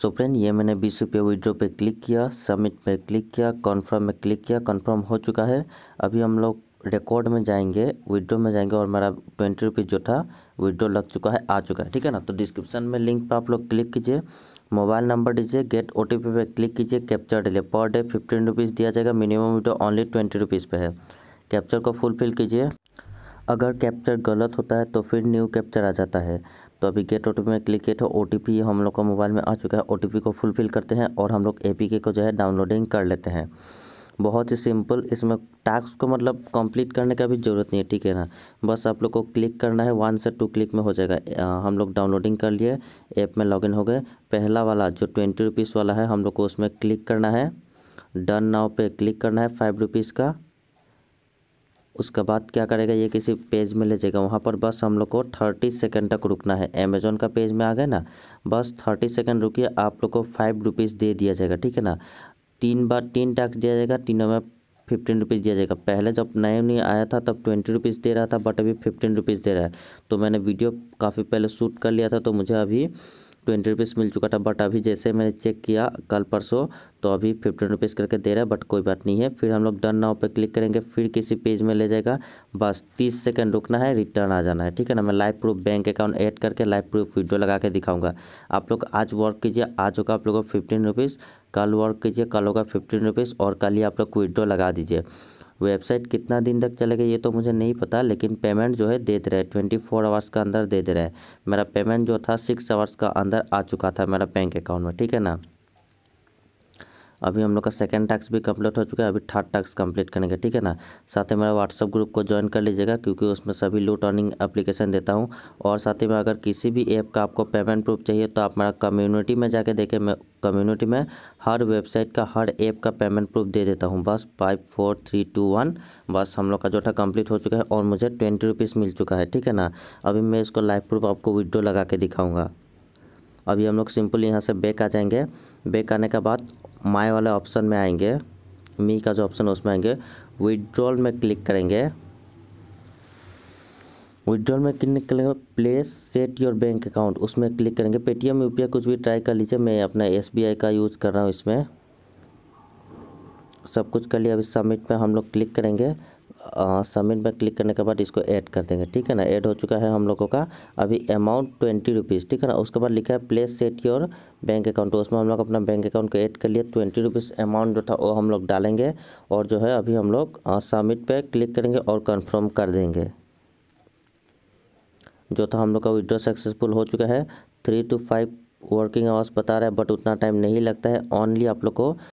so friend ये मैंने बीस रुपये विड्रो पे क्लिक किया सबमिट पे क्लिक किया कन्फर्म में क्लिक किया कन्फर्म हो चुका है अभी हम लोग रिकॉर्ड में जाएंगे विड्रो में जाएंगे और मेरा ट्वेंटी रुपीज़ जो था विड्रो लग चुका है आ चुका है ठीक है ना तो डिस्क्रिप्शन में लिंक पर आप लोग क्लिक कीजिए मोबाइल नंबर दीजिए गेट ओ टी पी पर क्लिक कीजिए captcha delay per day fifteen rupees दिया जाएगा minimum withdraw only twenty rupees पे है कैप्चर को फुलफिल कीजिए अगर कैप्चर गलत होता है तो फिर न्यू कैप्चर आ जाता है तो अभी गेट ओ में क्लिक किए तो ओ हम लोग का मोबाइल में आ चुका है ओ को फुलफ़िल करते हैं और हम लोग ए को जो है डाउनलोडिंग कर लेते हैं बहुत ही सिंपल इसमें टास्क को मतलब कंप्लीट करने का भी ज़रूरत नहीं है ठीक है ना बस आप लोग को क्लिक करना है वन से टू क्लिक में हो जाएगा आ, हम लोग डाउनलोडिंग कर लिए ऐप में लॉगिन हो गए पहला वाला जो ट्वेंटी रुपीज़ वाला है हम लोग को उसमें क्लिक करना है डन नाव पे क्लिक करना है फाइव रुपीज़ का उसके बाद क्या करेगा ये किसी पेज में ले जाएगा वहाँ पर बस हम लोग को थर्टी सेकेंड तक रुकना है अमेज़ोन का पेज में आ गए ना बस थर्टी सेकेंड रुकिए आप लोग को फाइव रुपीज़ दे दिया जाएगा ठीक है ना तीन बार तीन टास्क दिया जाएगा तीनों में फिफ्टीन रुपीज़ दिया जाएगा पहले जब नया नहीं आया था तब ट्वेंटी रुपीज़ दे रहा था बट अभी फिफ्टीन रुपीज़ दे रहा है तो मैंने वीडियो काफ़ी पहले शूट कर लिया था तो मुझे अभी ट्वेंटी तो रुपीज़ मिल चुका था बट अभी जैसे मैंने चेक किया कल परसों तो अभी फिफ्टीन रुपीज़ करके दे रहा है बट कोई बात नहीं है फिर हम लोग डन नाव पे क्लिक करेंगे फिर किसी पेज में ले जाएगा बस तीस सेकंड रुकना है रिटर्न आ जाना है ठीक है ना मैं live proof bank account add करके लाइव प्रूफ वीडियो लगा के दिखाऊंगा आप लोग आज वर्क कीजिए आज होगा आप लोगों को फिफ्टीन रुपीज़ कल वर्क कीजिए कल होगा फिफ्टीन रुपीज़ और कल ही आप लोग विड्रो लगा दीजिए वेबसाइट कितना दिन तक चलेगा ये तो मुझे नहीं पता लेकिन पेमेंट जो है दे दे रहे हैं ट्वेंटी फोर आवर्स के अंदर दे दे रहे हैं मेरा पेमेंट जो था सिक्स आवर्स का अंदर आ चुका था मेरा बैंक अकाउंट में ठीक है ना अभी हम लोग का सेकेंड टास्क भी कम्प्लीट हो चुका है अभी थर्ड टास्क कम्प्लीट करेंगे ठीक है ना साथ ही मेरा व्हाट्सअप ग्रुप को ज्वाइन कर लीजिएगा क्योंकि उसमें सभी लूट अर्निंग एप्लीकेशन देता हूँ और साथ ही में अगर किसी भी ऐप का आपको पेमेंट प्रूफ चाहिए तो आप मेरा कम्युनिटी में जाके देखें मैं कम्युनिटी में हर वेबसाइट का हर ऐप का पेमेंट प्रूफ दे देता हूँ बस five four three two one बस हम लोग का जो था कम्प्लीट हो चुका है और मुझे ट्वेंटी रुपीज़ मिल चुका है ठीक है ना अभी मैं इसको लाइव प्रूफ आपको विड्रो लगा के दिखाऊँगा अभी हम लोग सिंपल यहाँ से बैक आ जाएंगे बैक आने के बाद माई वाले ऑप्शन में आएंगे मी का जो ऑप्शन है उसमें आएंगे विदड्रॉल में क्लिक करेंगे विदड्रॉल में क्लिक करेंगे place set your bank account उसमें क्लिक करेंगे पेटीएम यू कुछ भी ट्राई कर लीजिए मैं अपना एस का यूज़ कर रहा हूँ इसमें सब कुछ कर लिया अभी सबमिट में हम लोग क्लिक करेंगे सबमिट पर क्लिक करने के बाद इसको ऐड कर देंगे ठीक है ना ऐड हो चुका है हम लोगों का अभी अमाउंट ट्वेंटी रुपीज़ ठीक है ना उसके बाद लिखा है place set your bank account तो उसमें हम लोग अपना बैंक अकाउंट को ऐड कर लिए ट्वेंटी रुपीज़ अमाउंट जो था वो हम लोग डालेंगे और जो है अभी हम लोग सबमिट पर क्लिक करेंगे और कन्फर्म कर देंगे जो था हम लोग का विड्रॉ सक्सेसफुल हो चुका है three to five working hours बता रहा है बट उतना टाइम नहीं लगता है ऑनली आप लोग को